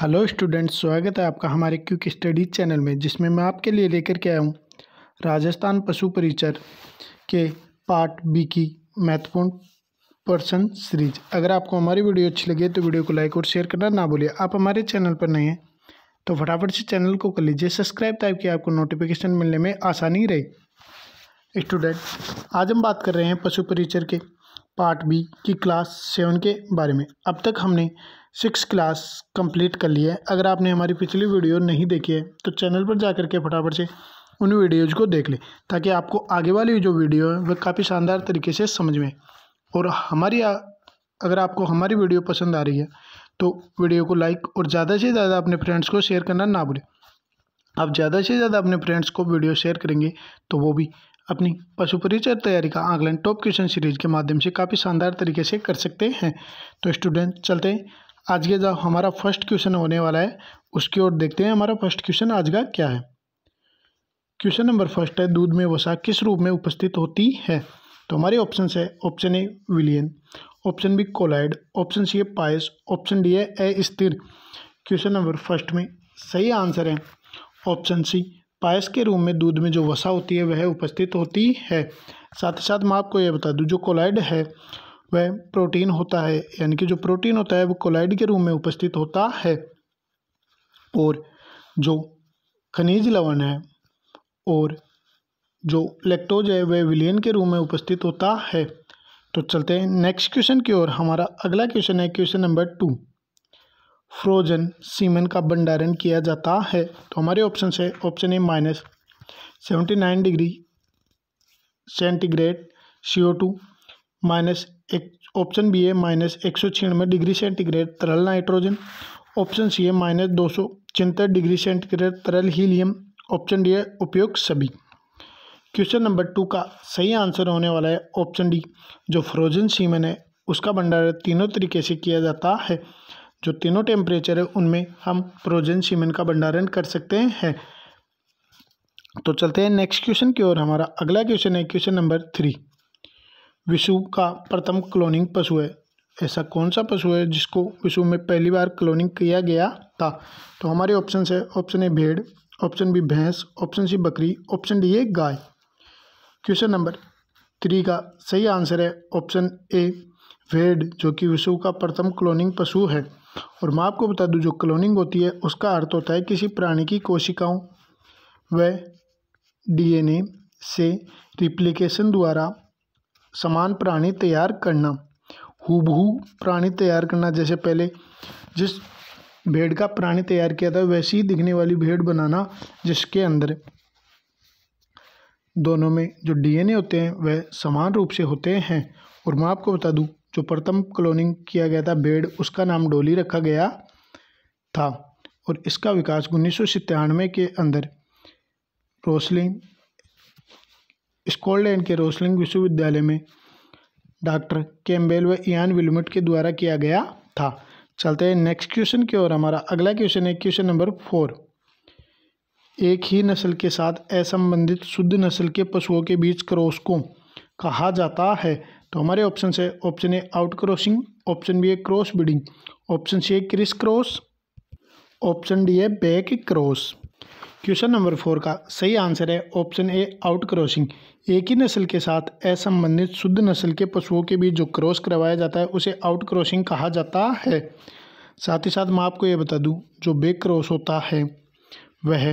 hello students स्वागत है आपका हमारे क्यूक स्टडी चैनल में जिसमें मैं आपके लिए लेकर के आया हूँ राजस्थान पशु परिचर के पार्ट बी की महत्वपूर्ण पर्सन सीरीज अगर आपको हमारी वीडियो अच्छी लगे तो वीडियो को लाइक और शेयर करना ना भूलिए आप हमारे चैनल पर नए हैं तो फटाफट से चैनल को कर लीजिए सब्सक्राइब टाइप की आपको नोटिफिकेशन मिलने में आसानी रहे स्टूडेंट आज हम बात कर रहे हैं पशु परिचर के पार्ट बी की क्लास सेवन के बारे में अब तक हमने सिक्स क्लास कंप्लीट कर ली है अगर आपने हमारी पिछली वीडियो नहीं देखी है तो चैनल पर जा के फटाफट से उन वीडियोज़ को देख लें ताकि आपको आगे वाली जो वीडियो है वह काफ़ी शानदार तरीके से समझ में और हमारी आ, अगर आपको हमारी वीडियो पसंद आ रही है तो वीडियो को लाइक और ज़्यादा से ज़्यादा अपने फ्रेंड्स को शेयर करना ना भूलें आप ज़्यादा से ज़्यादा अपने फ्रेंड्स को वीडियो शेयर करेंगे तो वो भी अपनी पशु परिचय तैयारी का आंकलन टॉप क्वेश्चन सीरीज के माध्यम से काफ़ी शानदार तरीके से कर सकते हैं तो स्टूडेंट चलते हैं आज के जो हमारा फर्स्ट क्वेश्चन होने वाला है उसकी ओर देखते हैं हमारा फर्स्ट क्वेश्चन आज का क्या है क्वेश्चन नंबर फर्स्ट है दूध में वसा किस रूप में उपस्थित होती है तो हमारे ऑप्शन है ऑप्शन ए विलियन option B colloid option C है पायस ऑप्शन डी है ए स्थिर क्वेश्चन नंबर फर्स्ट में सही आंसर है ऑप्शन सी पायस के रूप में दूध में जो वसा होती है वह उपस्थित होती है साथ ही साथ मैं आपको यह बता दूँ जो कोलाइड है वह प्रोटीन होता है यानी कि जो प्रोटीन होता है वो कोलाइड के रूप में उपस्थित होता है और जो खनिज लवण है और जो लेक्टोज है वह विलियन के रूप में उपस्थित होता है तो चलते हैं नेक्स्ट क्वेश्चन की ओर हमारा अगला क्वेश्चन है question number two frozen semen का भंडारण किया जाता है तो हमारे ऑप्शन है option A minus seventy nine degree centigrade C O two minus एक ऑप्शन बी है माइनस एक सौ छियानवे डिग्री सेंटीग्रेड तरल नाइट्रोजन ऑप्शन सी ए माइनस दो सौ छिहत्तर डिग्री सेंटीग्रेड तरल हीलियम ऑप्शन डी है उपयोग सभी क्वेश्चन नंबर टू का सही आंसर होने वाला है ऑप्शन डी जो फ्रोजन सीमन है उसका भंडारण तीनों तरीके से किया जाता है जो तीनों टेम्परेचर है उनमें हम प्रोजन सीमेंट का भंडारण कर सकते हैं तो चलते हैं नेक्स्ट क्वेश्चन की ओर हमारा अगला क्वेश्चन है क्वेश्चन नंबर थ्री विशु का प्रथम क्लोनिंग पशु है ऐसा कौन सा पशु है जिसको विश्व में पहली बार क्लोनिंग किया गया था तो हमारे ऑप्शन है ऑप्शन ए भेड़ ऑप्शन बी भैंस ऑप्शन सी बकरी ऑप्शन डी ए गाय क्वेश्चन नंबर थ्री का सही आंसर है ऑप्शन ए भेड़ जो कि विश्व का प्रथम क्लोनिंग पशु है और मैं आपको बता दूं जो क्लोनिंग होती है उसका अर्थ होता है किसी प्राणी की कोशिकाओं व डीएनए से रिप्लिकेशन द्वारा समान प्राणी तैयार करना हूबहू प्राणी तैयार करना जैसे पहले जिस भेड़ का प्राणी तैयार किया था वैसी ही दिखने वाली भेड़ बनाना जिसके अंदर दोनों में जो डीएनए होते हैं वह समान रूप से होते हैं और मैं आपको बता दूं जो प्रथम क्लोनिंग किया गया था भेड़ उसका नाम डोली रखा गया था और इसका विकास उन्नीस के अंदर रोसलिंग स्कॉटलैंड के रोसलिंग विश्वविद्यालय में डॉक्टर कैम्बेल व इयान विलमिट के द्वारा किया गया था चलते हैं नेक्स्ट क्वेश्चन की ओर हमारा अगला क्वेश्चन है क्वेश्चन नंबर फोर एक ही नस्ल के साथ असंबंधित शुद्ध नस्ल के पशुओं के बीच क्रॉस को कहा जाता है तो हमारे ऑप्शन है option A out crossing option B है क्रॉस बीडिंग ऑप्शन सी है क्रिस क्रॉस ऑप्शन डी है back cross question number four का सही आंसर है ऑप्शन ए आउट क्रॉसिंग एक ही नस्ल के साथ असंबंधित शुद्ध नस्ल के पशुओं के बीच जो क्रॉस करवाया जाता है उसे आउट क्रॉसिंग कहा जाता है साथ ही साथ मैं आपको ये बता दूं जो बेक क्रॉस होता है वह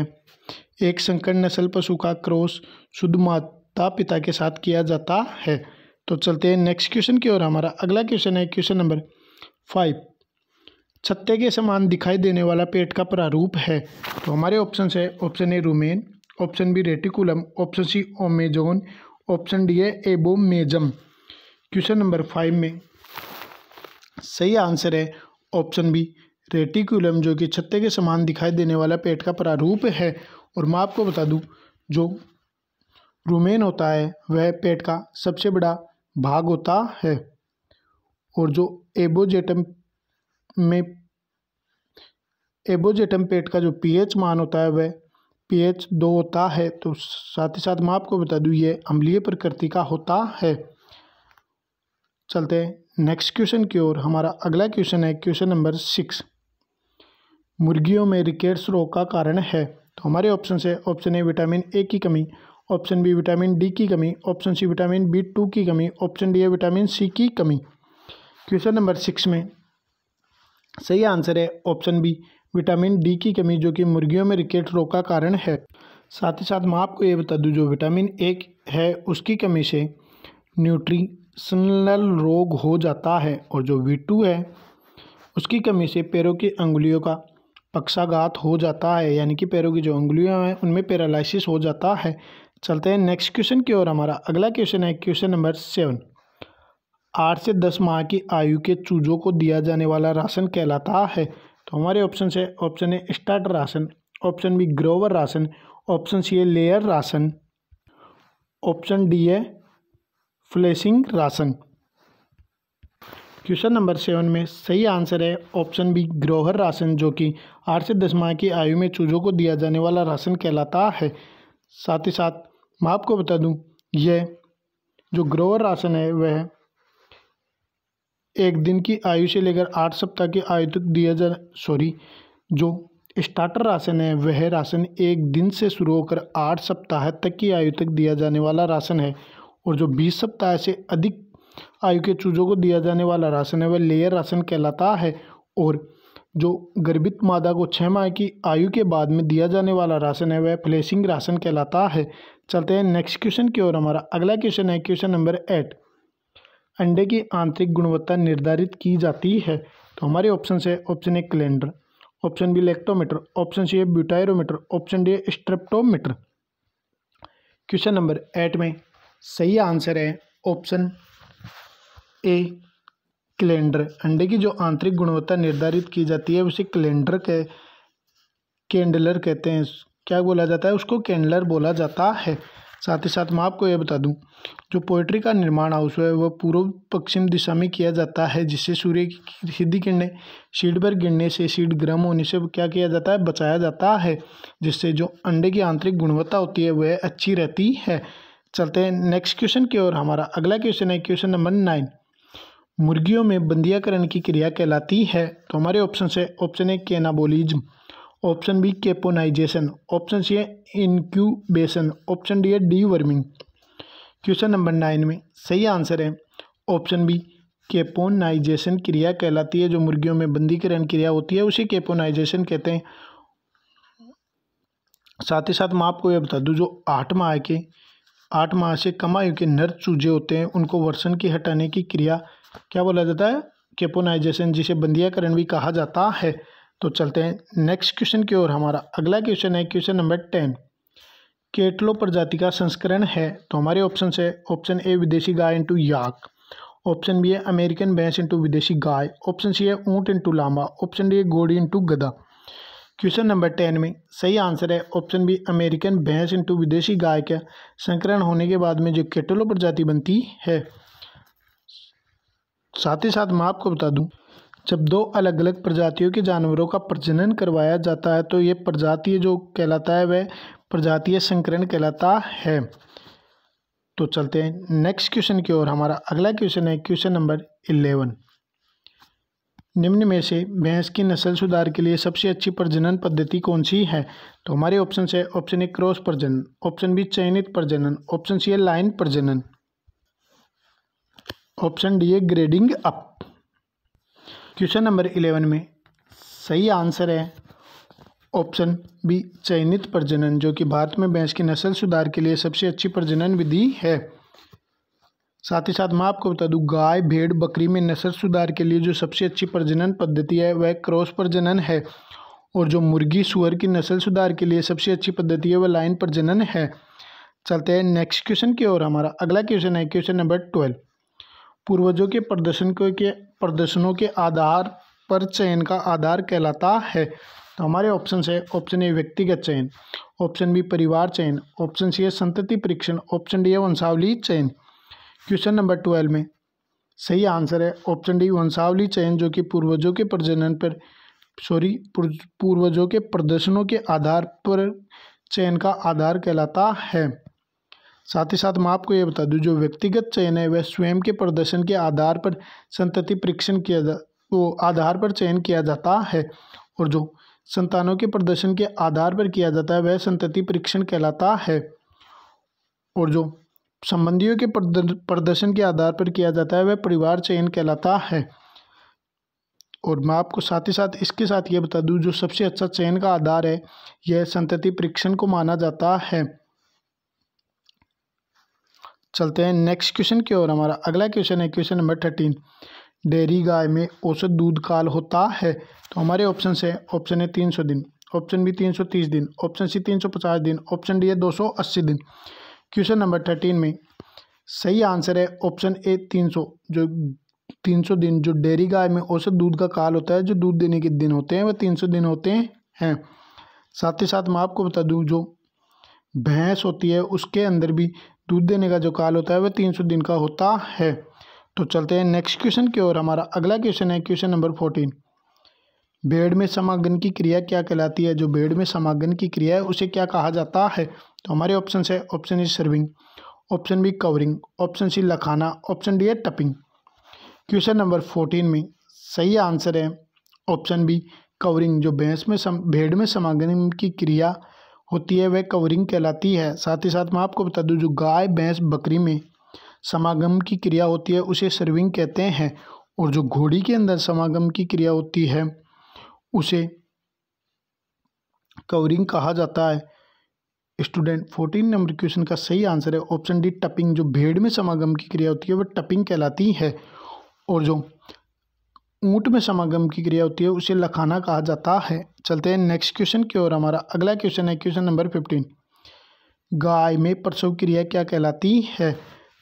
एक संकर नस्ल पशु का क्रॉस शुद्ध माता पिता के साथ किया जाता है तो चलते हैं नेक्स्ट क्वेश्चन की ओर हमारा अगला क्वेश्चन है क्वेश्चन नंबर फाइव छत्ते के समान दिखाई देने वाला पेट का प्रारूप है तो हमारे ऑप्शन है option A rumen option B reticulum option C omasum option D है एबोमेजम क्वेश्चन नंबर फाइव में सही आंसर है ऑप्शन बी रेटिकुलम जो कि छत्ते के समान दिखाई देने वाला पेट का प्रारूप है और मैं आपको बता दूं जो रूमेन होता है वह पेट का सबसे बड़ा भाग होता है और जो एबोजेटम में एबोजेटम पेट का जो पीएच मान होता है वह पीएच दो होता है तो साथ ही साथ मैं आपको बता दूँ ये अम्लीय प्रकृति का होता है चलते हैं नेक्स्ट क्वेश्चन की ओर हमारा अगला क्वेश्चन है क्वेश्चन नंबर सिक्स मुर्गियों में रिकेट्स रोग का कारण है तो हमारे ऑप्शन से ऑप्शन ए विटामिन ए की कमी ऑप्शन बी विटामिन डी की कमी option C vitamin B two की कमी ऑप्शन डी है विटामिन सी की कमी क्वेश्चन नंबर सिक्स में सही आंसर है ऑप्शन बी विटामिन डी की कमी जो कि मुर्गियों में रिकेट रोग का कारण है साथ ही साथ मैं आपको ये बता दूँ जो विटामिन ए है उसकी कमी से न्यूट्रीशनल रोग हो जाता है और जो वी टू है उसकी कमी से पैरों की अंगुलियों का पक्षाघात हो जाता है यानी कि पैरों की जो अंगुलियाँ हैं उनमें पैरालिसिस हो जाता है चलते हैं नेक्स्ट क्वेश्चन की ओर हमारा अगला क्वेश्चन है क्वेश्चन नंबर सेवन आठ से दस माह की आयु के चूजों को दिया जाने वाला राशन कहलाता है तो हमारे ऑप्शन से option A starter ration option B grower ration option C है लेयर राशन ऑप्शन डी है flushing ration question number seven में सही आंसर है ऑप्शन बी ग्रोहर राशन जो कि आठ से दस माह की आयु में चूजों को दिया जाने वाला राशन कहलाता है साथ ही साथ मैं आपको बता दूं ये जो ग्रोवर राशन है वह एक दिन की आयु से लेकर आठ सप्ताह की आयु तक दिया जा सॉरी जो स्टार्टर राशन है वह राशन एक दिन से शुरू होकर आठ सप्ताह तक की आयु तक दिया जाने वाला राशन है और जो बीस सप्ताह से अधिक आयु के चूजों को दिया जाने वाला राशन है वह लेयर राशन कहलाता है और जो गर्भित मादा को छः माह की आयु के बाद में दिया जाने वाला राशन है वह फ्लैशिंग राशन कहलाता है चलते हैं नेक्स्ट क्वेश्चन की ओर हमारा अगला क्वेश्चन है क्वेश्चन नंबर एट अंडे की आंतरिक गुणवत्ता निर्धारित की जाती है तो हमारे ऑप्शन है option A calendar option B lactometer option C है ब्यूटायरोमीटर ऑप्शन डी है स्ट्रेप्टोमीटर क्वेश्चन नंबर एट में सही आंसर है ऑप्शन ए कैलेंडर अंडे की जो आंतरिक गुणवत्ता निर्धारित की जाती है उसे कैलेंडर के कैंडलर कहते हैं क्या बोला जाता है उसको कैंडलर बोला जाता है साथ ही साथ मैं आपको यह बता दूं जो पोइट्री का निर्माण हाउस है वह पूर्व पश्चिम दिशा में किया जाता है जिससे सूर्य की सीधी किरणें सीड पर गिरने से सीड गर्म होने से क्या किया जाता है बचाया जाता है जिससे जो अंडे की आंतरिक गुणवत्ता होती है वह अच्छी रहती है चलते हैं नेक्स्ट क्वेश्चन की ओर हमारा अगला क्वेश्चन है क्वेश्चन नंबर नाइन मुर्गियों में बंदियाकरण की क्रिया कहलाती है तो हमारे ऑप्शन से ऑप्शन है cannibalism option B caponization option C है इनक्यूबेशन ऑप्शन डी है डीवर्मिंग क्वेश्चन नंबर नाइन में सही आंसर है ऑप्शन बी केपोनाइजेशन क्रिया कहलाती है जो मुर्गियों में बंदीकरण क्रिया होती है उसे केपोनाइजेशन कहते हैं साथ ही साथ मैं आपको यह बता दूँ जो आठ माह के आठ माह से कम आयु के नर चूजे होते हैं उनको वर्षण की हटाने की क्रिया क्या बोला जाता है केपोनाइजेशन जिसे बंदियाकरण भी कहा जाता है तो चलते हैं नेक्स्ट क्वेश्चन की ओर हमारा अगला क्वेश्चन है क्वेश्चन नंबर टेन केटलो प्रजाति का संस्करण है तो हमारे ऑप्शन है ऑप्शन ए विदेशी गाय इंटू याक ऑप्शन बी है अमेरिकन भैंस इंटू विदेशी गाय ऑप्शन सी है ऊँट इंटू लांबा ऑप्शन डी है घोड़ी इंटू गधा क्वेश्चन नंबर टेन में सही आंसर है ऑप्शन बी अमेरिकन भैंस इंटू विदेशी गाय का संकरण होने के बाद में जो केटलो प्रजाति बनती है साथ ही साथ मैं आपको बता दूँ जब दो अलग अलग प्रजातियों के जानवरों का प्रजनन करवाया जाता है तो ये प्रजातीय जो कहलाता है वह प्रजातीय संकरण कहलाता है तो चलते हैं नेक्स्ट क्वेश्चन की ओर हमारा अगला क्वेश्चन है क्वेश्चन नंबर इलेवन निम्न में से भैंस की नस्ल सुधार के लिए सबसे अच्छी प्रजनन पद्धति कौन सी है तो हमारे ऑप्शन है ऑप्शन ए क्रॉस प्रजनन ऑप्शन बी चयनित प्रजनन ऑप्शन सी है लाइन प्रजनन ऑप्शन डी है grading up question number eleven में सही आंसर है ऑप्शन बी चयनित प्रजनन जो कि भारत में भैंस की नस्ल सुधार के लिए सबसे अच्छी प्रजनन विधि है साथ ही साथ मैं आपको बता दूं गाय भेड़ बकरी में नस्ल सुधार के लिए जो सबसे अच्छी प्रजनन पद्धति है वह क्रॉस प्रजनन है और जो मुर्गी सुअर की नस्ल सुधार के लिए सबसे अच्छी पद्धति है वह लाइन प्रजनन है चलते हैं नेक्स्ट क्वेश्चन की ओर हमारा अगला क्वेश्चन है क्वेश्चन नंबर ट्वेल्व पूर्वजों के प्रदर्शन के प्रदर्शनों के आधार पर चयन का आधार कहलाता है तो हमारे ऑप्शन है ऑप्शन ए व्यक्तिगत चयन ऑप्शन बी परिवार चयन ऑप्शन सी है संतति परीक्षण ऑप्शन डी है वंशावली चयन क्वेश्चन नंबर ट्वेल्व में सही आंसर है ऑप्शन डी वंशावली चयन जो कि पूर्वजों के प्रजनन पर सॉरी पूर्वजों के प्रदर्शनों के आधार पर चयन का आधार कहलाता है साथ ही साथ मैं आपको ये बता दूँ जो व्यक्तिगत चयन है वह स्वयं के प्रदर्शन के आधार पर संतति परीक्षण किया जा वो आधार पर चयन किया जाता है और जो संतानों के प्रदर्शन के आधार पर किया जाता है वह संतति परीक्षण कहलाता है और जो संबंधियों के प्रदर्शन के आधार पर किया जाता है वह परिवार चयन कहलाता है और मैं आपको साथ ही साथ इसके साथ ये बता दूँ जो सबसे अच्छा चयन का आधार है यह संतति परीक्षण को माना जाता है चलते हैं नेक्स्ट क्वेश्चन की ओर हमारा अगला क्वेश्चन है क्वेश्चन नंबर थर्टीन डेयरी गाय में औसत दूध काल होता है तो हमारे ऑप्शन है ऑप्शन है तीन सौ दिन ऑप्शन बी तीन सौ तीस दिन ऑप्शन सी तीन सौ पचास दिन ऑप्शन डी है दो सौ अस्सी दिन क्वेश्चन नंबर थर्टीन में सही आंसर है ऑप्शन ए तीन सौ जो तीन सौ दिन जो डेयरी गाय में औसत दूध का काल होता है जो दूध देने के दिन होते हैं वह तीन सौ दिन होते हैं साथ ही साथ मैं आपको बता दूँ जो भैंस होती है उसके अंदर भी दूध देने का जो काल होता है वह तीन सौ दिन का होता है तो चलते हैं नेक्स्ट क्वेश्चन की ओर हमारा अगला क्वेश्चन है क्वेश्चन नंबर फोर्टीन भेड़ में समागम की क्रिया क्या कहलाती है जो भेड़ में समागम की क्रिया है उसे क्या कहा जाता है तो हमारे ऑप्शन है option A serving option B covering option C लखाना ऑप्शन डी है टपिंग क्वेश्चन नंबर फोर्टीन में सही आंसर है ऑप्शन बी कवरिंग जो भैंस में सम भेड़ में समागम की क्रिया होती है वह कवरिंग कहलाती है साथ ही साथ मैं आपको बता दूँ जो गाय भैंस बकरी में समागम की क्रिया होती है उसे सर्विंग कहते हैं और जो घोड़ी के अंदर समागम की क्रिया होती है उसे कवरिंग कहा जाता है स्टूडेंट फोर्टीन नंबर क्वेश्चन का सही आंसर है ऑप्शन डी टपिंग जो भेड़ में समागम की क्रिया होती है वह टपिंग कहलाती है और जो ऊँट में समागम की क्रिया होती है उसे लखाना कहा जाता है चलते हैं नेक्स्ट क्वेश्चन की ओर हमारा अगला क्वेश्चन है क्वेश्चन नंबर फिफ्टीन गाय में प्रसव क्रिया क्या कहलाती है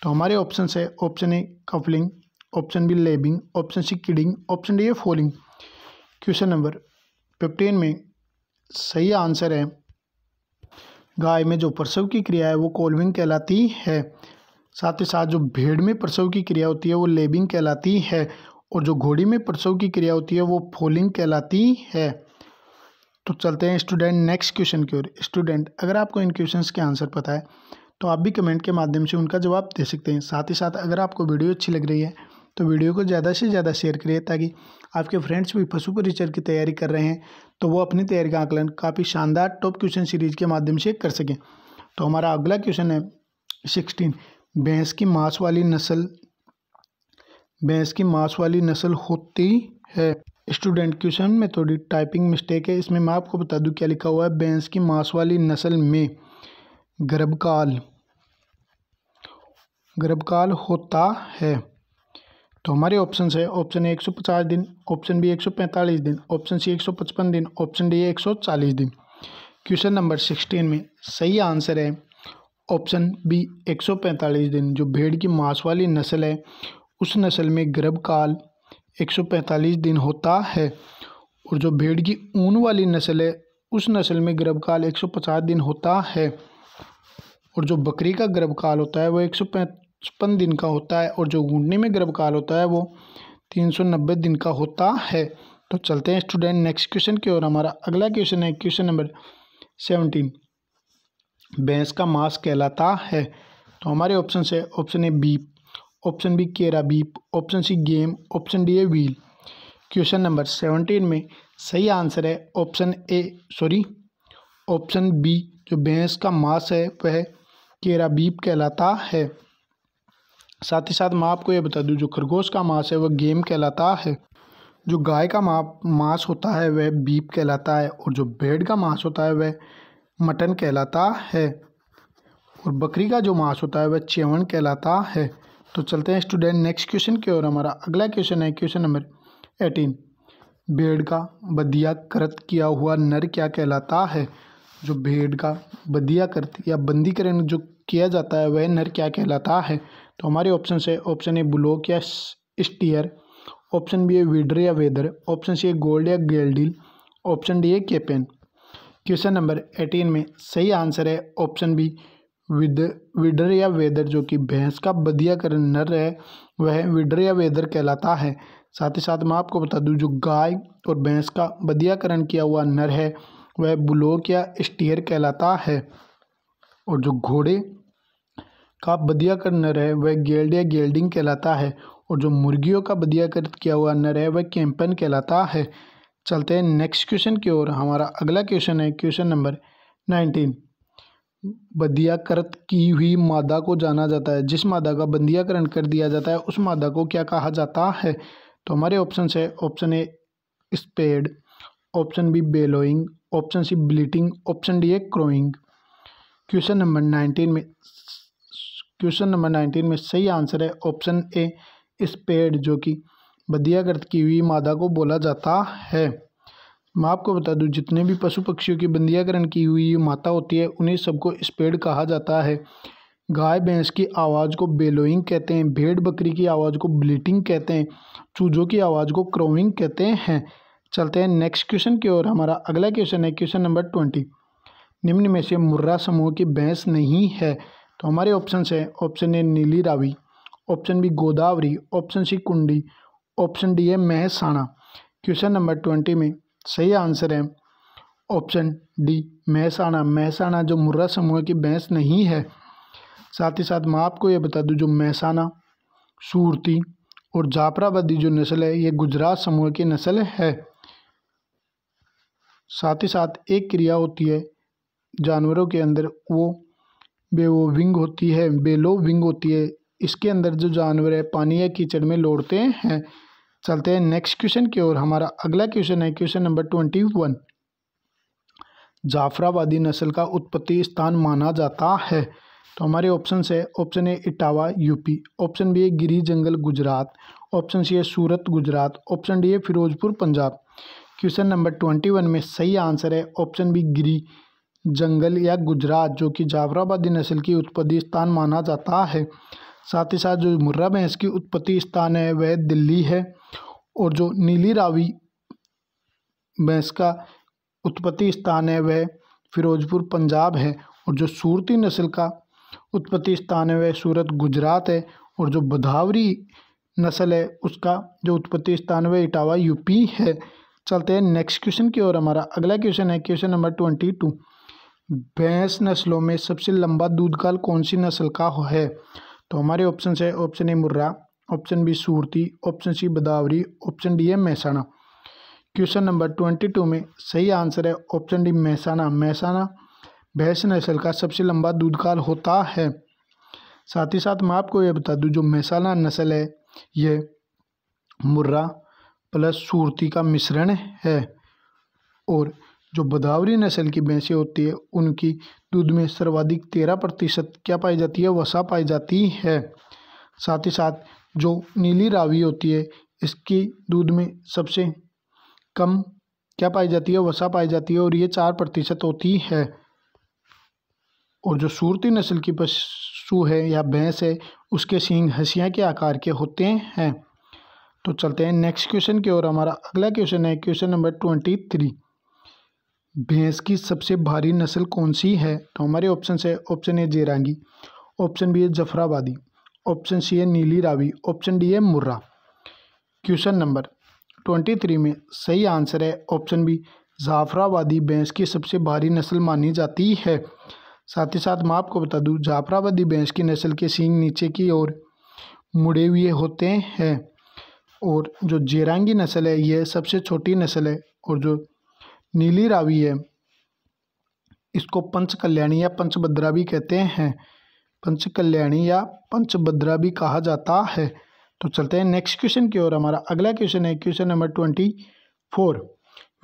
तो हमारे ऑप्शन है option A calving option B lambing option C kidding option D ए फॉलिंग क्वेश्चन नंबर फिफ्टीन में सही आंसर है गाय में जो प्रसव की क्रिया है वो कोलविंग कहलाती है साथ ही साथ जो भेड़ में प्रसव की क्रिया होती है वो लेबिंग कहलाती है और जो घोड़ी में प्रसव की क्रिया होती है वो फोलिंग कहलाती है तो चलते हैं स्टूडेंट नेक्स्ट क्वेश्चन की ओर स्टूडेंट अगर आपको इन क्वेश्चंस के आंसर पता है तो आप भी कमेंट के माध्यम से उनका जवाब दे सकते हैं साथ ही साथ अगर आपको वीडियो अच्छी लग रही है तो वीडियो को ज़्यादा से ज़्यादा शेयर करिए ताकि आपके फ्रेंड्स भी पशु परिचर की तैयारी कर रहे हैं तो वो अपनी तैयारी का आकलन काफ़ी शानदार टॉप क्वेश्चन सीरीज के माध्यम से कर सकें तो हमारा अगला क्वेश्चन है सिक्सटीन भैंस की मांस वाली नस्ल भैंस की मांस वाली नस्ल होती है स्टूडेंट क्वेश्चन में थोड़ी टाइपिंग मिस्टेक है इसमें मैं आपको बता दूं क्या लिखा हुआ है भैंस की मांस वाली नस्ल में गर्भकाल गर्भकाल होता है तो हमारे ऑप्शन है ऑप्शन ए पचास दिन ऑप्शन बी पैंतालीस दिन ऑप्शन सी पचपन दिन ऑप्शन डी चालीस दिन क्वेश्चन नंबर सिक्सटीन में सही आंसर है ऑप्शन बी 145 दिन जो भेड़ की मांस वाली नस्ल है उस नस्ल में गर्भकाल 145 दिन होता है और जो भेड़ की ऊन वाली नस्ल है उस नस्ल में गर्भकाल 150 दिन होता है और जो बकरी का गर्भकाल होता है वो एक पचपन दिन का होता है और जो घूटने में गर्भकाल होता है वो तीन सौ नब्बे दिन का होता है तो चलते हैं स्टूडेंट नेक्स्ट क्वेश्चन की ओर हमारा अगला क्वेश्चन है क्वेश्चन नंबर सेवनटीन भैंस का मांस कहलाता है तो हमारे ऑप्शन है option A B option B beep option C game option D है व्हील क्वेश्चन नंबर सेवनटीन में सही आंसर है option A sorry option B जो भैंस का मांस है वह केराबीप कहलाता है साथ ही साथ मैं आपको यह बता दूं जो खरगोश का मांस है वह गेम कहलाता है जो गाय का मांस होता है वह बीप कहलाता है और जो भेड़ का मांस होता है वह मटन कहलाता है और बकरी का जो मांस होता है वह चेवन कहलाता है तो चलते हैं स्टूडेंट नेक्स्ट क्वेश्चन की ओर हमारा अगला क्वेश्चन है क्वेश्चन नंबर एटीन भेड़ का बदिया करत किया हुआ नर क्या कहलाता है जो भेड़ का बदिया करत या बंदीकरण जो किया जाता है वह नर क्या कहलाता है तो हमारे ऑप्शन है ऑप्शन ए ब्लॉक या स्टीयर ऑप्शन बी है विडर या वेदर ऑप्शन सी है गोल्ड या गेलडील ऑप्शन डी है केपेन क्वेश्चन नंबर एटीन में सही आंसर है ऑप्शन बी विद विडर या वेदर जो कि भैंस का बदिया कर नर है वह विडर या वेदर कहलाता है साथ ही साथ मैं आपको बता दूं जो गाय और भैंस का बदियाकरण किया हुआ नर है वह बुलोक या स्टीयर कहलाता है और जो घोड़े का बदियाकरण नर है वह गेल्ड या गेल्डिंग कहलाता है और जो मुर्गियों का बदियाकरण किया हुआ नर है वह कैंपन कहलाता है चलते हैं नेक्स्ट क्वेश्चन की ओर हमारा अगला क्वेश्चन है क्वेश्चन नंबर नाइनटीन बंदियाकृत की हुई मादा को जाना जाता है जिस मादा का बंदियाकरण कर दिया जाता है उस मादा को क्या कहा जाता है तो हमारे ऑप्शन है option A spade option B bellowing option C bleating option D ए क्रोइंग क्वेश्चन नंबर नाइनटीन में क्वेश्चन नंबर नाइनटीन में सही आंसर है ऑप्शन ए स्पेड जो कि बदियागर्द की हुई मादा को बोला जाता है मैं आपको बता दूं जितने भी पशु पक्षियों की बंदियाकरण की हुई माता होती है उन्हें सबको स्पेड कहा जाता है गाय भैंस की आवाज़ को बेलोइंग कहते हैं भेड़ बकरी की आवाज़ को ब्लीटिंग कहते हैं चूजों की आवाज़ को क्रोइंग कहते हैं चलते हैं नेक्स्ट क्वेश्चन की ओर हमारा अगला क्वेश्चन है क्वेश्चन नंबर ट्वेंटी निम्न में से मुर्रा समूह की भैंस नहीं है तो हमारे ऑप्शन है option A Nili Ravi option B Godavari option C Kundi option D है महसाणा क्वेश्चन नंबर ट्वेंटी में सही आंसर है ऑप्शन डी महसाना महसाना जो मुर्रा समूह की भैंस नहीं है साथ ही साथ मैं आपको ये बता दूँ जो महसाना सूरती और जाफराबादी जो नस्ल है ये गुजरात समूह की नस्ल है साथ ही साथ एक क्रिया होती है जानवरों के अंदर वो बेवो विंग होती है बेलो विंग होती है इसके अंदर जो जानवर है पानी या कीचड़ में लौटते हैं चलते हैं नेक्स्ट क्वेश्चन की ओर हमारा अगला क्वेश्चन है question number twenty one Jafarabadi नस्ल का उत्पत्ति स्थान माना जाता है तो हमारे ऑप्शन है option A Etawah UP option B है गिरी जंगल गुजरात ऑप्शन सी है सूरत गुजरात ऑप्शन डी है Ferozepur Punjab question number twenty one में सही आंसर है ऑप्शन बी गिरी जंगल या गुजरात जो कि जाफराबादी नस्ल की उत्पत्ति स्थान माना जाता है साथ ही साथ जो मुर्रा भैंस की उत्पत्ति स्थान है वह दिल्ली है और जो नीली रावी भैंस का उत्पत्ति स्थान है वह फिरोजपुर पंजाब है और जो सूरती नस्ल का उत्पत्ति स्थान है वह सूरत गुजरात है और जो बदावरी नस्ल है उसका जो उत्पत्ति स्थान वह इटावा यूपी है चलते हैं नेक्स्ट क्वेश्चन की ओर हमारा अगला क्वेश्चन है क्वेश्चन नंबर ट्वेंटी टू भैंस नस्लों में सबसे लंबा दूध काल कौन सी नस्ल का है तो हमारे ऑप्शन है option A Murrah option B Surti option C Bhadawari option D है Mehsana question number twenty two में सही आंसर है ऑप्शन डी महसाना महसाना भैंस नस्ल का सबसे लंबा दूधकाल होता है साथ ही साथ मैं आपको यह बता दूँ जो महसाना नस्ल है यह मुर्रा प्लस सूरती का मिश्रण है और जो भदावरी नस्ल की भैंसें होती है उनकी दूध में सर्वाधिक तेरह प्रतिशत क्या पाई जाती है वसा पाई जाती है साथ ही साथ जो नीली रावी होती है इसकी दूध में सबसे कम क्या पाई जाती है वसा पाई जाती है और ये चार प्रतिशत होती है और जो सूरती नस्ल की पशु है या भैंस है उसके सींग हसिया के आकार के होते हैं तो चलते हैं नेक्स्ट क्वेश्चन की ओर हमारा अगला क्वेश्चन है क्वेश्चन नंबर ट्वेंटी थ्री भैंस की सबसे भारी नस्ल कौन सी है तो हमारे ऑप्शन है option A Jerangi option B है जफराबादी ऑप्शन सी है नीली रावी ऑप्शन डी है Murrah question number twenty three में सही आंसर है ऑप्शन बी जाफराबादी भैंस की सबसे भारी नस्ल मानी जाती है साथ ही साथ मैं आपको बता दूं जाफराबादी भैंस की नस्ल के सींग नीचे की ओर मुड़े हुए होते हैं और जो जेरांगी नस्ल है यह सबसे छोटी नस्ल है और जो नीली रावी है इसको पंच कल्याणी या पंचभद्रा भी कहते हैं पंच कल्याणी या पंचभद्रा भी कहा जाता है तो चलते हैं नेक्स्ट क्वेश्चन की ओर हमारा अगला क्वेश्चन है क्वेश्चन नंबर ट्वेंटी फोर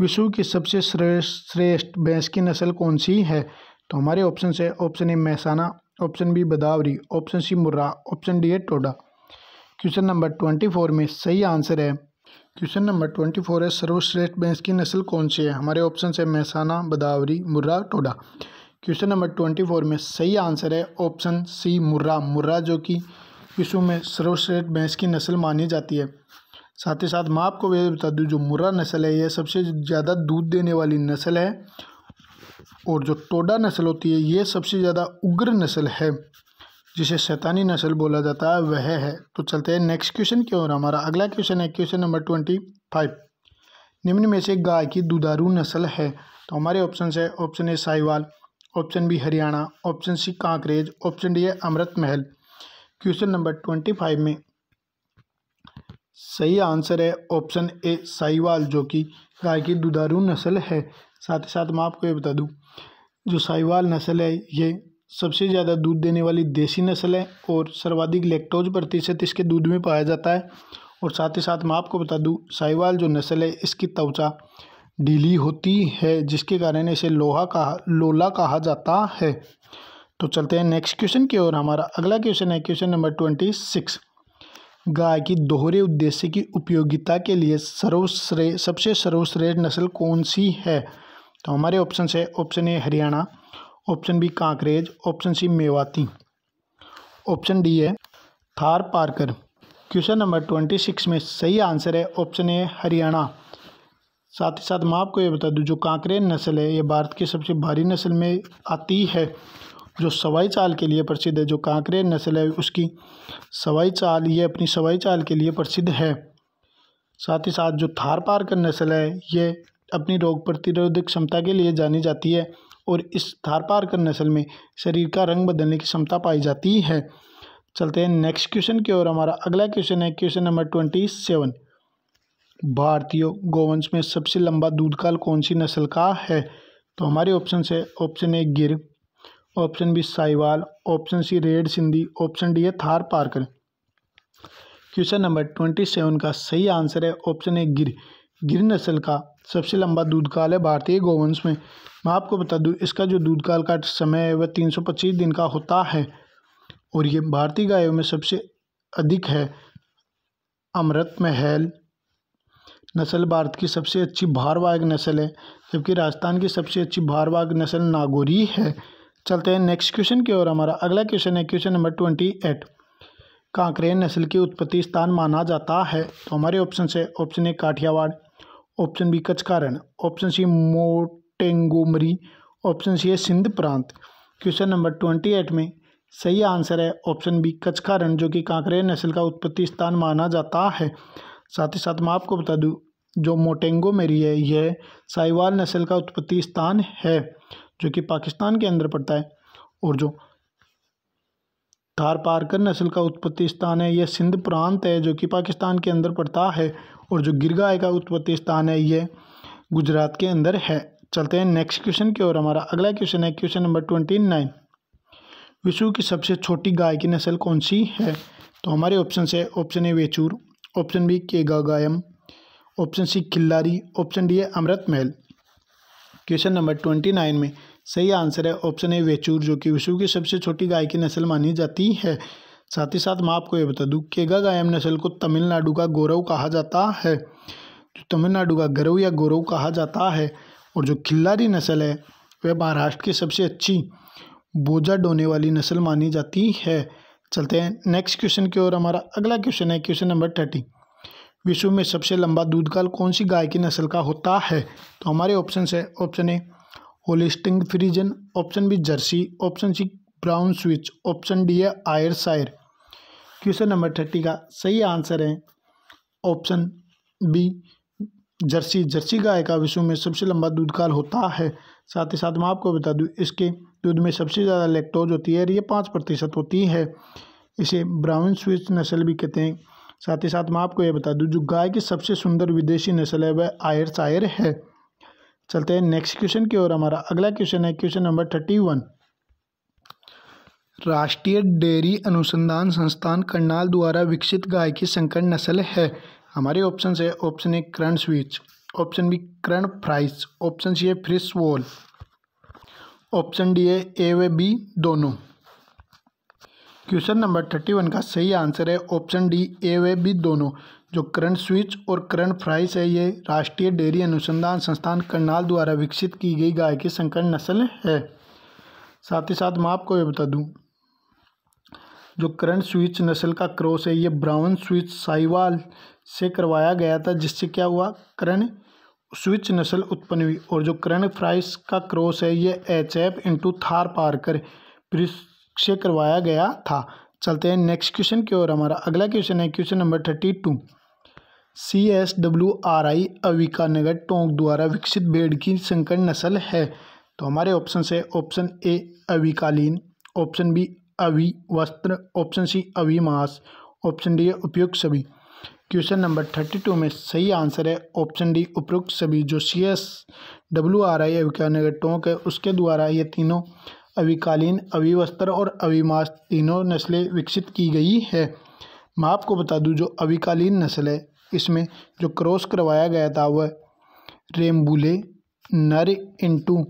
विश्व की सबसे श्रेष्ठ श्रेष्ठ भैंस की नस्ल कौन सी है तो हमारे ऑप्शन है option A Mehsana option B Bhadawari option C Murrah option D है Toda question number twenty four में सही आंसर है क्वेश्चन नंबर ट्वेंटी फोर है सर्वश्रेष्ठ भैंस की नस्ल कौन सी है हमारे ऑप्शन है Mehsana Bhadawari Murrah Toda question number twenty four में सही आंसर है ऑप्शन सी मुर्रा मुर्रा जो कि विश्व में सर्वश्रेष्ठ भैंस की नस्ल मानी जाती है साथ ही साथ मैं आपको यह बता दूँ जो मुर्रा नस्ल है यह सबसे ज़्यादा दूध देने वाली नस्ल है और जो टोडा नस्ल होती है ये सबसे ज़्यादा उग्र नस्ल है जिसे शैतानी नस्ल बोला जाता है वह है तो चलते हैं नेक्स्ट क्वेश्चन की ओर हमारा अगला क्वेश्चन है क्वेश्चन नंबर ट्वेंटी फाइव निम्न में से गाय की दुधारू नस्ल है तो हमारे ऑप्शन है option A Sahiwal option B Hariana option C Kankrej option D है अमृत महल क्वेश्चन नंबर ट्वेंटी फाइव में सही आंसर है ऑप्शन ए साहिवाल जो कि गाय की दुधारू नस्ल है साथ ही साथ मैं आपको ये बता दूँ जो साहिवाल नस्ल है ये सबसे ज़्यादा दूध देने वाली देसी नस्ल है और सर्वाधिक लेक्टोज प्रतिशत इसके दूध में पाया जाता है और साथ ही साथ मैं आपको बता दूँ साहिवाल जो नस्ल है इसकी त्वचा ढीली होती है जिसके कारण इसे लोहा कहा लोला कहा जाता है तो चलते हैं नेक्स्ट क्वेश्चन की ओर हमारा अगला क्वेश्चन है क्वेश्चन नंबर ट्वेंटी सिक्स गाय की दोहरे उद्देश्य की उपयोगिता के लिए सर्वश्रेष्ठ सबसे सर्वश्रेष्ठ नस्ल कौन सी है तो हमारे ऑप्शन है option A Hariana option B Kankrej option C Mewati option D है Tharparkar question number twenty six में सही आंसर है ऑप्शन ए हरियाणा साथ ही साथ मैं आपको ये बता दूं जो कांकरेज नस्ल है ये भारत की सबसे भारी नस्ल में आती है जो सवाई चाल के लिए प्रसिद्ध है जो कांकरेज नस्ल है उसकी सवाई चाल ये अपनी सवाई चाल के लिए प्रसिद्ध है साथ ही साथ जो थार पारकर नस्ल है ये अपनी रोग प्रतिरोधक क्षमता के लिए जानी जाती है और इस थारपारकर नस्ल में शरीर का रंग बदलने की क्षमता पाई जाती है चलते हैं नेक्स्ट क्वेश्चन की ओर हमारा अगला क्वेश्चन है क्वेश्चन नंबर ट्वेंटी सेवन भारतीय गोवंश में सबसे लंबा दूधकाल कौन सी नस्ल का है तो हमारे ऑप्शन है option A Gir option B Sahiwal option C red Sindhi option D है Tharparkar question number twenty seven का सही आंसर है ऑप्शन ए गिर गिर नस्ल का सबसे लंबा दूध काल है भारतीय गोवंश में मैं आपको बता दूँ इसका जो दूध काल का समय है वह तीन सौ पच्चीस दिन का होता है और ये भारतीय गायों में सबसे अधिक है अमृत महल नस्ल भारत की सबसे अच्छी भारवाहक नस्ल है जबकि राजस्थान की सबसे अच्छी भारवाहक नस्ल नागौरी है चलते हैं नेक्स्ट क्वेश्चन की ओर हमारा अगला क्वेश्चन है question number twenty eight Kankrej नस्ल की उत्पत्ति स्थान माना जाता है तो हमारे ऑप्शन है option A Kathiawar option B Kutch का ऑप्शन सी मोटेंगोमरी ऑप्शन सी है सिंध प्रांत क्वेश्चन नंबर ट्वेंटी एट में सही आंसर है ऑप्शन बी कच्छ का रण जो कि कांकरे नस्ल का उत्पत्ति स्थान माना जाता है साथ ही साथ मैं आपको बता दूँ जो मोटेंगो मेरी है यह साहिवाल नस्ल का उत्पत्ति स्थान है जो कि पाकिस्तान के अंदर पड़ता है और जो थार पारकर नस्ल का उत्पत्ति स्थान है यह सिंध प्रांत है जो कि पाकिस्तान के अंदर पड़ता है और जो गिरगाय का उत्पत्ति स्थान है ये गुजरात के अंदर है चलते हैं नेक्स्ट क्वेश्चन की ओर हमारा अगला क्वेश्चन है क्वेश्चन नंबर ट्वेंटी नाइन विश्व की सबसे छोटी गाय की नस्ल कौन सी है तो हमारे ऑप्शन है option A Vechur option B Kangayam option C Khillari option D है अमृत महल क्वेश्चन नंबर ट्वेंटी नाइन में सही आंसर है ऑप्शन ए वेचूर जो कि विश्व की सबसे छोटी गाय की नस्ल मानी जाती है साथ ही साथ मैं आपको ये बता दूँ केगा गायम नस्ल को तमिलनाडु का गौरव कहा जाता है जो तमिलनाडु का गौरव या गौरव कहा जाता है और जो खिल्लारी नस्ल है वह महाराष्ट्र की सबसे अच्छी बोझा डोने वाली नस्ल मानी जाती है चलते हैं नेक्स्ट क्वेश्चन की ओर हमारा अगला क्वेश्चन है क्वेश्चन नंबर थर्टी विश्व में सबसे लंबा दूधकाल कौन सी गाय की नस्ल का होता है तो हमारे ऑप्शन है option A Holstein Friesian option B Jersey option C Brown Swiss option D है Ayrshire question number thirty का सही आंसर है ऑप्शन बी जर्सी जर्सी गाय का विश्व में सबसे लंबा दूध काल होता है साथ ही साथ मैं आपको बता दूँ इसके दूध में सबसे ज़्यादा लेक्टोज होती है और ये पाँच प्रतिशत होती है इसे ब्राउन स्विच नस्ल भी कहते हैं साथ ही साथ मैं आपको ये बता दूँ जो गाय की सबसे सुंदर विदेशी नस्ल है वह आयर सायर है चलते हैं नेक्स्ट क्वेश्चन की ओर हमारा अगला क्वेश्चन है क्वेश्चन नंबर थर्टी वन राष्ट्रीय डेयरी अनुसंधान संस्थान करनाल द्वारा विकसित गाय की संकर नस्ल है हमारे ऑप्शन है option A Karan Swiss option B Karan Fries option C है फ्रिस वॉल ऑप्शन डी है ए व बी दोनों क्वेश्चन नंबर थर्टी वन का सही आंसर है ऑप्शन डी ए व बी दोनों जो करण स्विच और करण फ्राइस है ये राष्ट्रीय डेयरी अनुसंधान संस्थान करनाल द्वारा विकसित की गई गाय की संकर नस्ल है साथ ही साथ मैं आपको ये बता दूं जो करंट स्विच नस्ल का क्रॉस है ये ब्राउन स्विच साइवाल से करवाया गया था जिससे क्या हुआ करण स्विच नस्ल उत्पन्न हुई और जो करण फ्राइस का क्रॉस है ये H F into Tharparkar से करवाया गया था चलते हैं नेक्स्ट क्वेश्चन की ओर हमारा अगला क्वेश्चन है question number thirty two C S W R I Avikanagar Tonk द्वारा विकसित भेड़ की संकर नस्ल है तो हमारे ऑप्शन है option A Avikalin option B Avivastra option C मास ऑप्शन डी है उपयुक्त सभी क्वेश्चन नंबर थर्टी टू में सही आंसर है ऑप्शन डी उपयुक्त सभी जो C S W R I Avikanagar Tonk है उसके द्वारा ये तीनों अविकालीन अविवस्त्र और अविमास तीनों नस्लें विकसित की गई है मैं आपको बता दूं जो अविकालीन नस्ल है इसमें जो क्रॉस करवाया गया था वह रेम्बुले नर इंटू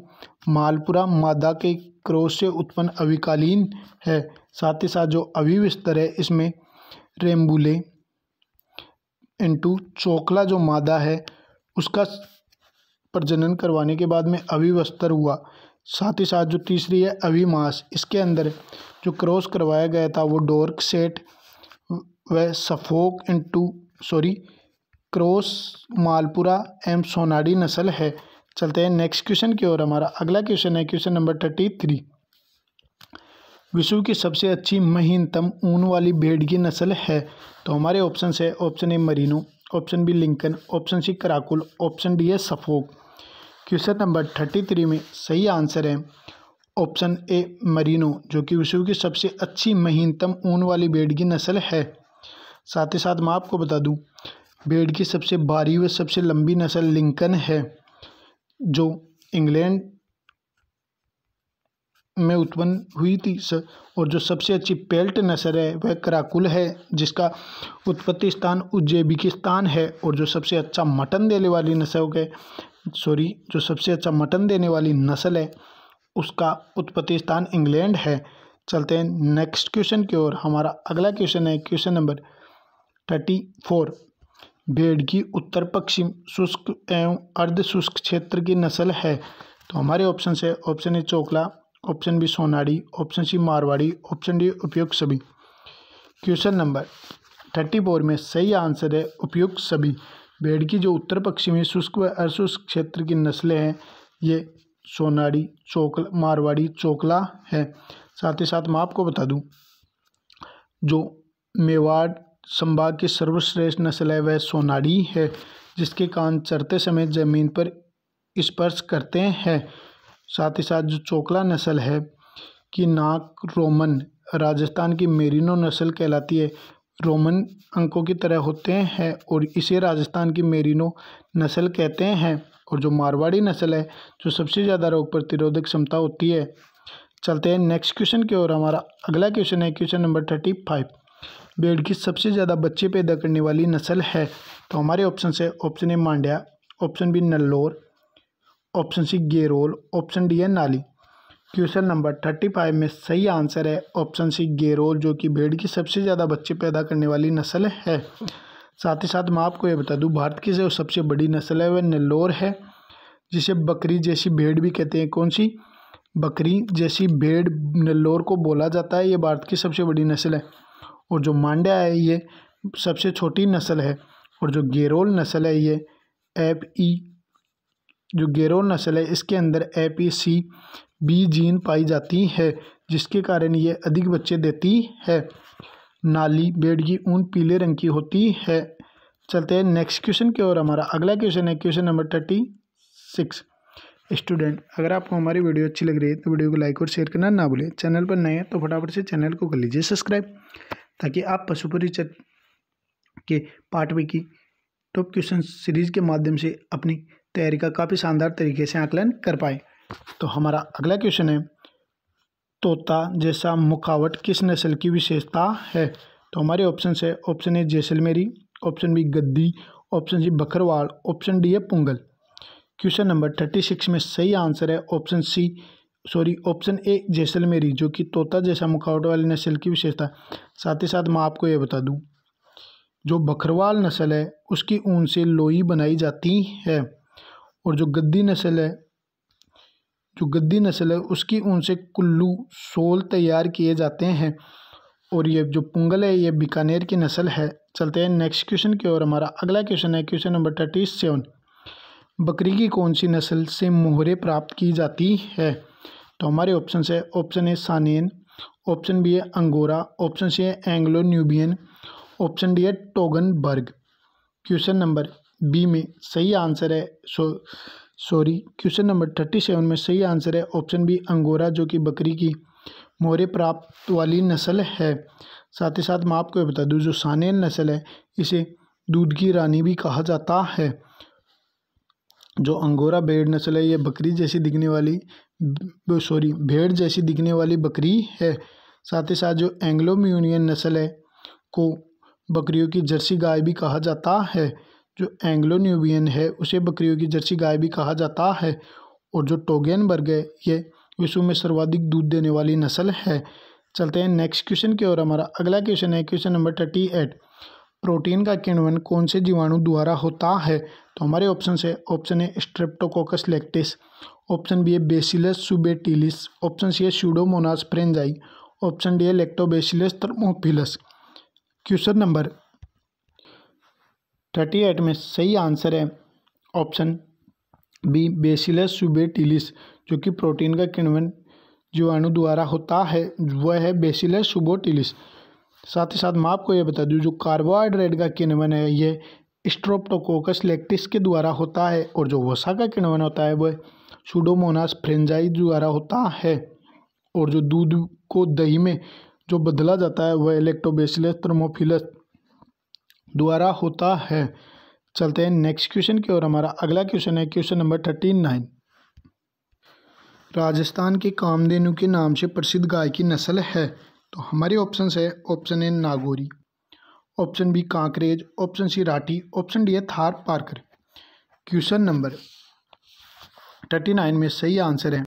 मालपुरा मादा के क्रोश से उत्पन्न अविकालीन है साथ ही साथ जो अवी स्तर है इसमें रेम्बुले इंटू चोकला जो मादा है उसका प्रजनन करवाने के बाद में अविवस्तर हुआ साथ ही साथ जो तीसरी है अविमास इसके अंदर जो क्रॉस करवाया गया था वो डोर्क सेट व Suffolk into sorry cross Malpura M Sonadi नस्ल है चलते हैं नेक्स्ट क्वेश्चन की ओर हमारा अगला क्वेश्चन है क्वेश्चन नंबर थर्टी थ्री विश्व की सबसे अच्छी महीनतम ऊन वाली भेड़ की नस्ल है तो हमारे ऑप्शन है option A merino option B Lincoln option C karakul option D है Suffolk question number thirty three में सही आंसर है ऑप्शन ए मरीनो जो कि विश्व की सबसे अच्छी महीनतम ऊन वाली भेड़ की नस्ल है साथ ही साथ मैं आपको बता दूँ भेड़ की सबसे भारी व सबसे लंबी नस्ल लिंकन है जो इंग्लैंड में उत्पन्न हुई थी सर और जो सबसे अच्छी पेल्ट नसर है वह कराकुल है जिसका उत्पत्ति स्थान उज्बेकिस्तान है और जो सबसे अच्छा मटन देने वाली नस्ल है सॉरी जो सबसे अच्छा मटन देने वाली नस्ल है उसका उत्पत्ति स्थान इंग्लैंड है चलते हैं नेक्स्ट क्वेश्चन की ओर हमारा अगला क्वेश्चन है क्वेश्चन नंबर थर्टी फोर भेड़ की उत्तर पश्चिम शुष्क एवं अर्ध शुष्क क्षेत्र की नस्ल है तो हमारे ऑप्शन है option A Chokla option B Sonadi option C Marwari option D उपयुक्त सभी क्वेश्चन नंबर थर्टी फोर में सही आंसर है उपयुक्त सभी भेड़ की जो उत्तर पश्चिमी शुष्क व अशुष्क क्षेत्र की नस्लें हैं ये सोनाड़ी चोकला मारवाड़ी चोकला है साथ ही साथ मैं आपको बता दूं जो मेवाड़ संभाग की सर्वश्रेष्ठ नस्ल है वह सोनाड़ी है जिसके कान चरते समय ज़मीन पर स्पर्श करते हैं साथ ही साथ जो चोकला नस्ल है कि नाक रोमन राजस्थान की मेरिनो नस्ल कहलाती है रोमन अंकों की तरह होते हैं और इसे राजस्थान की मेरिनो नस्ल कहते हैं और जो मारवाड़ी नस्ल है जो सबसे ज़्यादा रोग प्रतिरोधक क्षमता होती है चलते हैं नेक्स्ट क्वेश्चन की ओर हमारा अगला क्वेश्चन है क्वेश्चन नंबर थर्टी फाइव भेड़ की सबसे ज़्यादा बच्चे पैदा करने वाली नस्ल है तो हमारे ऑप्शन है option A Mandya option B Nellore option C Garole option D है Nali question number thirty five में सही आंसर है ऑप्शन सी गेरोल जो कि भेड़ की सबसे ज़्यादा बच्चे पैदा करने वाली नस्ल है साथ ही साथ मैं आपको ये बता दूँ भारत की जो सबसे बड़ी नस्ल है वह नल्लोर है जिसे बकरी जैसी भेड़ भी कहते हैं कौन सी बकरी जैसी भेड़ नल्लोर को बोला जाता है ये भारत की सबसे बड़ी नस्ल है और जो मांड्या है ये सबसे छोटी नस्ल है और जो गेरोल नस्ल है ये एप ई जो गेरोल नस्ल है इसके अंदर F E C B gene पाई जाती है जिसके कारण ये अधिक बच्चे देती है नाली बेड की ऊन पीले रंग की होती है चलते हैं नेक्स्ट क्वेश्चन की ओर हमारा अगला क्वेश्चन है question number thirty six student अगर आपको हमारी वीडियो अच्छी लग रही है तो वीडियो को लाइक और शेयर करना ना भूलें चैनल पर नए हैं तो फटाफट से चैनल को कर लीजिए सब्सक्राइब ताकि आप पशु परिचर के पाठ्य की टॉप क्वेश्चन सीरीज के माध्यम से अपनी तैयारी का काफ़ी शानदार तरीके से आकलन कर पाए तो हमारा अगला क्वेश्चन है तोता जैसा मुखावट किस नस्ल की विशेषता है तो हमारे ऑप्शन है option A Jaisalmeri option B Gaddi option C Bakarwal option D है Pugal question number thirty six में सही आंसर है option C sorry option A Jaisalmeri जो कि तोता जैसा मुखावट वाली नस्ल की विशेषता साथ ही साथ मैं आपको ये बता दूँ जो बकरवाल नस्ल है उसकी ऊन से लोई बनाई जाती है और जो गद्दी नस्ल है जो गद्दी नस्ल है उसकी ऊन से कुल्लू सोल तैयार किए जाते हैं और ये जो पुंगल है ये बीकानेर की नस्ल है चलते हैं नेक्स्ट क्वेश्चन की ओर हमारा अगला क्वेश्चन है क्वेश्चन नंबर थर्टी सेवन बकरी की कौन सी नस्ल से मोहरे प्राप्त की जाती है तो हमारे ऑप्शन है option A Saanen option B है अंगोरा ऑप्शन सी है एंग्लो न्यूबियन ऑप्शन डी है Toggenburg question number B में सही आंसर है so sorry question number thirty seven में सही आंसर है ऑप्शन बी अंगोरा जो कि बकरी की मोरे प्राप्त वाली नस्ल है साथ ही साथ मैं आपको बता दूँ जो सानेन नस्ल है इसे दूध की रानी भी कहा जाता है जो अंगोरा बेड नस्ल है यह बकरी जैसी दिखने वाली सॉरी भेड़ जैसी दिखने वाली बकरी है साथ ही साथ जो एंग्लो म्यूनियन नस्ल है को बकरियों की जर्सी गाय भी कहा जाता है जो एंग्लो न्यूबियन है उसे बकरियों की जर्सी गाय भी कहा जाता है और जो टोगेन वर्ग है ये विश्व में सर्वाधिक दूध देने वाली नस्ल है चलते हैं नेक्स्ट क्वेश्चन की ओर हमारा अगला क्वेश्चन है question number thirty eight protein का किण्वन कौन से जीवाणु द्वारा होता है तो हमारे ऑप्शन है option A Streptococcus lactis option B है बेसिलस सुबेटिलिस ऑप्शन सी है स्यूडोमोनास फ्रेंजाई ऑप्शन डी है Lactobacillus thermophilus question number thirty eight में सही आंसर है ऑप्शन बी बेसिलस सुबेटिलिस जो कि प्रोटीन का किण्वन जीवाणु द्वारा होता है वह है बेसिलस सुबोटिलिस साथ ही साथ मैं आपको यह बता दूँ जो कार्बोहाइड्रेट का किण्वन है ये स्ट्रोप्टोकोकस लेक्टिस के द्वारा होता है और जो वसा का किण्वन होता है वह सुडोमोनास फ्रेंजाइज द्वारा होता है और जो दूध को दही में जो बदला जाता है वह इलेक्ट्रोबेसिलस थर्मोफिलस द्वारा होता है चलते हैं नेक्स्ट क्वेश्चन की ओर हमारा अगला क्वेश्चन है question number thirty nine Rajasthan के कामधेनु के नाम से प्रसिद्ध गाय की नस्ल है तो हमारे ऑप्शन है option A Nagori option B Kankrej option C Rathi option D है Tharparkar question number thirty nine में सही आंसर है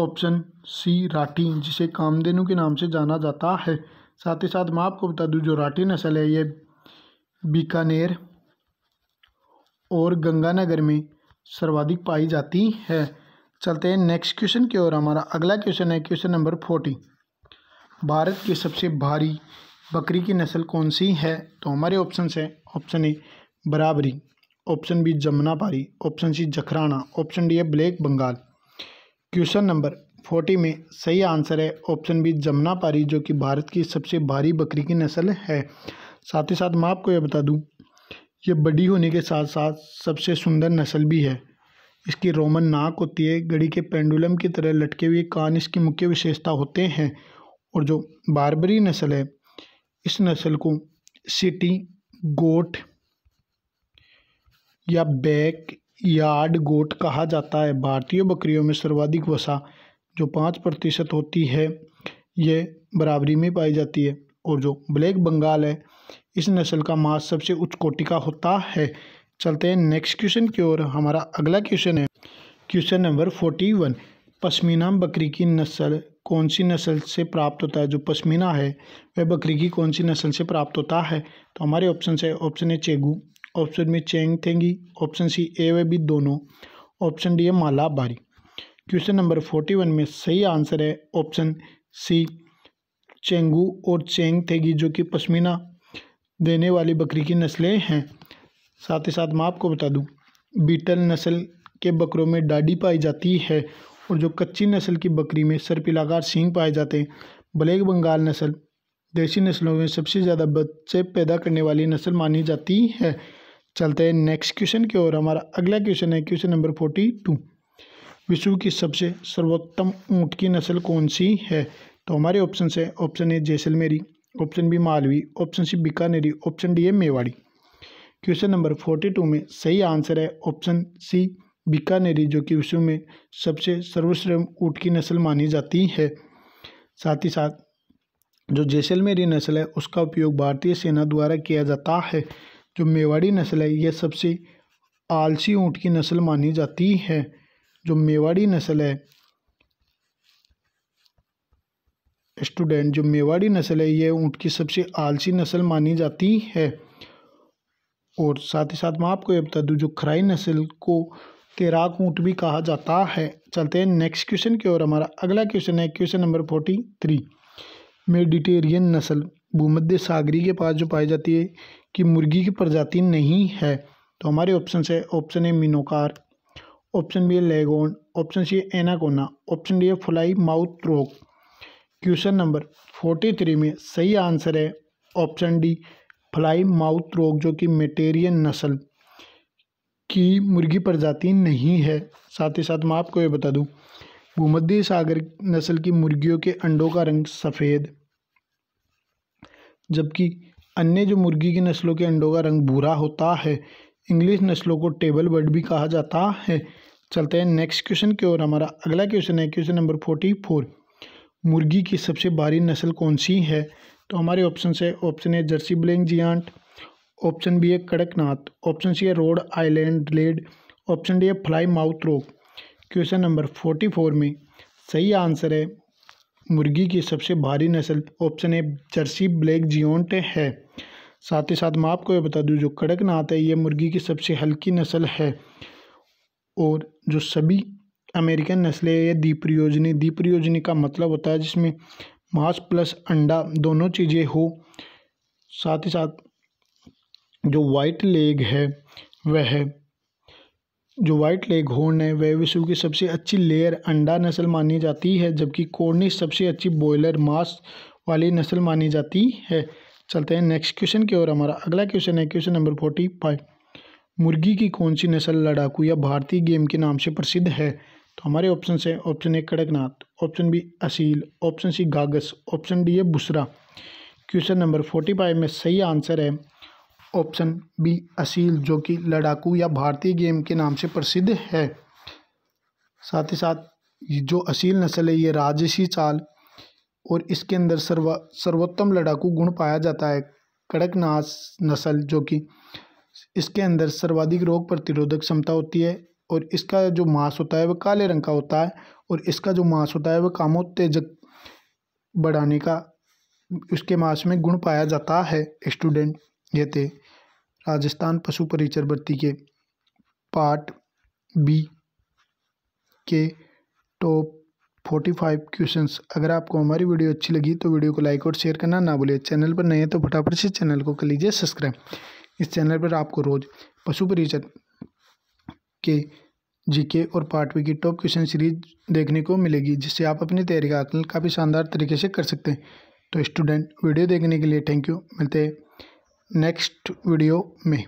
ऑप्शन सी राठी जिसे कामधेनु के नाम से जाना जाता है साथ ही साथ मैं आपको बता दूं जो राठी नस्ल है ये बीकानेर और गंगानगर में सर्वाधिक पाई जाती है चलते हैं नेक्स्ट क्वेश्चन की ओर हमारा अगला क्वेश्चन है क्वेश्चन नंबर फोर्टी भारत के सबसे भारी बकरी की नस्ल कौन सी है तो हमारे ऑप्शन हैं ऑप्शन ए बराबरी option B Jamunapari option C Jakhrana option D है black Bengal question number forty में सही आंसर है ऑप्शन बी जमुना पारी जो कि भारत की सबसे भारी बकरी की नस्ल है साथ ही साथ मैं आपको यह बता दूं ये बड़ी होने के साथ साथ सबसे सुंदर नस्ल भी है इसकी रोमन नाक होती है गड़ी के पेंडुलम की तरह लटके हुए कान इसकी मुख्य विशेषता होते हैं और जो बारबरी नस्ल है इस नस्ल को सिटी गोट या बैक यार्ड गोट कहा जाता है भारतीय बकरियों में सर्वाधिक वसा जो पाँच प्रतिशत होती है यह बराबरी में पाई जाती है और जो ब्लैक बंगाल है इस नस्ल का मांस सबसे उच्च कोटि का होता है चलते हैं नेक्स्ट क्वेश्चन की ओर हमारा अगला क्वेश्चन है question number forty one Pashmina बकरी की नस्ल कौन सी नस्ल से प्राप्त होता है जो पश्मीना है वह बकरी की कौन सी नस्ल से प्राप्त होता है तो हमारे ऑप्शन है option A Chegu option B Changthangi option C A व बी दोनों ऑप्शन डी है Malabari question number forty one में सही आंसर है ऑप्शन सी चेंगू और चेंग थेगी जो कि पश्मीना देने वाली बकरी की नस्लें हैं साथ ही साथ मैं आपको बता दूँ बीटल नस्ल के बकरों में डाडी पाई जाती है और जो कच्ची नस्ल की बकरी में सरपिलाकार सींग पाए जाते हैं ब्लैक बंगाल नस्ल देसी नस्लों में सबसे ज़्यादा बच्चे पैदा करने वाली नस्ल मानी जाती है चलते हैं नेक्स्ट क्वेश्चन की ओर हमारा अगला क्वेश्चन है क्वेश्चन नंबर फोर्टी टू विश्व की सबसे सर्वोत्तम ऊँट की नस्ल कौन सी है तो हमारे ऑप्शन है option A Jaisalmeri option B Malvi option C Bikaneri option D है Mewari question number forty two में सही आंसर है ऑप्शन सी बीकानेरी जो कि विश्व में सबसे सर्वश्रेष्ठ ऊँट की नस्ल मानी जाती है साथ ही साथ जो जैसलमेरी नस्ल है उसका उपयोग भारतीय सेना द्वारा किया जाता है जो मेवाड़ी नस्ल है यह सबसे आलसी ऊँट की नस्ल मानी जाती है जो मेवाड़ी नस्ल है स्टूडेंट जो मेवाड़ी नस्ल है यह ऊँट की सबसे आलसी नस्ल मानी जाती है और साथ ही साथ मैं आपको ये बता दूँ जो खराई नस्ल को तेरा ऊँट भी कहा जाता है चलते हैं नेक्स्ट क्वेश्चन की ओर हमारा अगला क्वेश्चन है question number forty three Mediterranean नस्ल भूमध्य सागरी के पास जो पाई जाती है कि मुर्गी की प्रजाति नहीं है तो हमारे ऑप्शन है ऑप्शन ए मिनोकार ऑप्शन बी है Leghorn option C Ancona option D है Plymouth Rock question number forty three में सही आंसर है ऑप्शन डी फ्लाई माउथ रोग जो कि मेटेरियन नस्ल की मुर्गी प्रजाति नहीं है साथ ही साथ मैं आपको ये बता दूं भूमध्य सागर नस्ल की मुर्गियों के अंडों का रंग सफ़ेद जबकि अन्य जो मुर्गी की नस्लों के अंडों का रंग भूरा होता है इंग्लिश नस्लों को टेबल बर्ड भी कहा जाता है चलते हैं नेक्स्ट क्वेश्चन की ओर हमारा अगला क्वेश्चन है क्वेश्चन नंबर फोर्टी फोर मुर्गी की सबसे भारी नस्ल कौन सी है तो हमारे ऑप्शन है ऑप्शन है Jersey black giant option B है कड़कनाथ ऑप्शन सी है Rhode Island Red option D है Plymouth Rock question number forty four में सही आंसर है मुर्गी की सबसे भारी नस्ल option A Jersey black giant है साथ ही साथ मैं आपको ये बता दूं जो कड़कनाथ है ये मुर्गी की सबसे हल्की नस्ल है और जो सभी अमेरिकन नस्लें ये दीप्रियोजनी दीपरियोजनी का मतलब होता है जिसमें मांस प्लस अंडा दोनों चीज़ें हो साथ ही साथ जो वाइट लेग है वह जो वाइट लेग होर्न है वह विश्व की सबसे अच्छी लेयर अंडा नस्ल मानी जाती है जबकि कोर्निश सबसे अच्छी बॉयलर मांस वाली नस्ल मानी जाती है चलते हैं नेक्स्ट क्वेश्चन की ओर हमारा अगला क्वेश्चन है क्वेश्चन नंबर फोर्टी फाइव मुर्गी की कौन सी नस्ल लड़ाकू या भारतीय गेम के नाम से प्रसिद्ध है तो हमारे ऑप्शन है option A Kadaknath option B Aseel option C Ghagus option D है Busra question number forty five में सही आंसर है ऑप्शन बी असील जो कि लड़ाकू या भारतीय गेम के नाम से प्रसिद्ध है साथ ही साथ जो असील नस्ल है ये राजसी चाल और इसके अंदर सर्व सर्वोत्तम लड़ाकू गुण पाया जाता है कड़कनाथ नस्ल जो कि इसके अंदर सर्वाधिक रोग प्रतिरोधक क्षमता होती है और इसका जो मांस होता है वह काले रंग का होता है और इसका जो मांस होता है वह कामोत्तेजक बढ़ाने का उसके मांस में गुण पाया जाता है स्टूडेंट ये थे राजस्थान पशु परिचर भर्ती के पार्ट बी के टॉप फोर्टी फाइव क्वेश्चंस अगर आपको हमारी वीडियो अच्छी लगी तो वीडियो को लाइक और शेयर करना ना भूलिए चैनल पर नए हैं तो फटाफट से चैनल को कर लीजिए सब्सक्राइब इस चैनल पर आपको रोज़ पशु परिचर के जीके और पार्ट बी की टॉप क्वेश्चन सीरीज देखने को मिलेगी जिससे आप अपनी तैयारी का आकलन काफ़ी शानदार तरीके से कर सकते हैं तो स्टूडेंट वीडियो देखने के लिए थैंक यू मिलते हैं नेक्स्ट वीडियो में